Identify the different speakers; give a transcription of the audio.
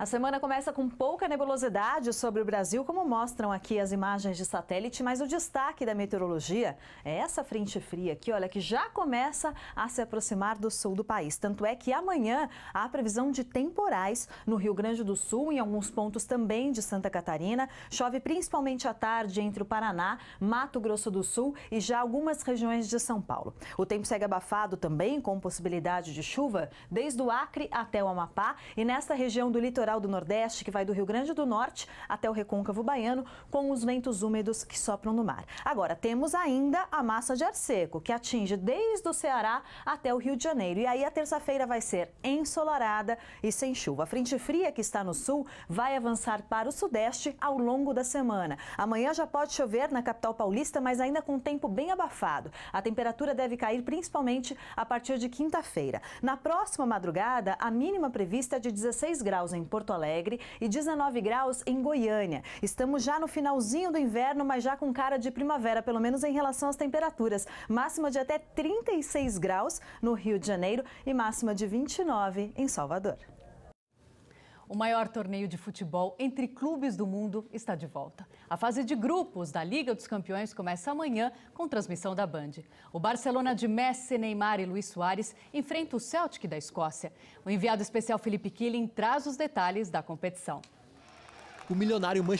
Speaker 1: A semana começa com pouca nebulosidade sobre o Brasil, como mostram aqui as imagens de satélite, mas o destaque da meteorologia é essa frente fria aqui, olha, que já começa a se aproximar do sul do país. Tanto é que amanhã há previsão de temporais no Rio Grande do Sul, em alguns pontos também de Santa Catarina. Chove principalmente à tarde entre o Paraná, Mato Grosso do Sul e já algumas regiões de São Paulo. O tempo segue abafado também, com possibilidade de chuva desde o Acre até o Amapá e nesta região do litoral litoral do Nordeste, que vai do Rio Grande do Norte até o recôncavo baiano, com os ventos úmidos que sopram no mar. Agora, temos ainda a massa de ar seco, que atinge desde o Ceará até o Rio de Janeiro. E aí a terça-feira vai ser ensolarada e sem chuva. A frente fria que está no sul vai avançar para o sudeste ao longo da semana. Amanhã já pode chover na capital paulista, mas ainda com tempo bem abafado. A temperatura deve cair principalmente a partir de quinta-feira. Na próxima madrugada, a mínima prevista é de 16 graus em Porto Porto Alegre e 19 graus em Goiânia. Estamos já no finalzinho do inverno, mas já com cara de primavera, pelo menos em relação às temperaturas. Máxima de até 36 graus no Rio de Janeiro e máxima de 29 em Salvador.
Speaker 2: O maior torneio de futebol entre clubes do mundo está de volta. A fase de grupos da Liga dos Campeões começa amanhã com transmissão da Band. O Barcelona de Messi, Neymar e Luiz Soares enfrenta o Celtic da Escócia. O enviado especial Felipe Killing traz os detalhes da competição.
Speaker 1: O milionário Manchester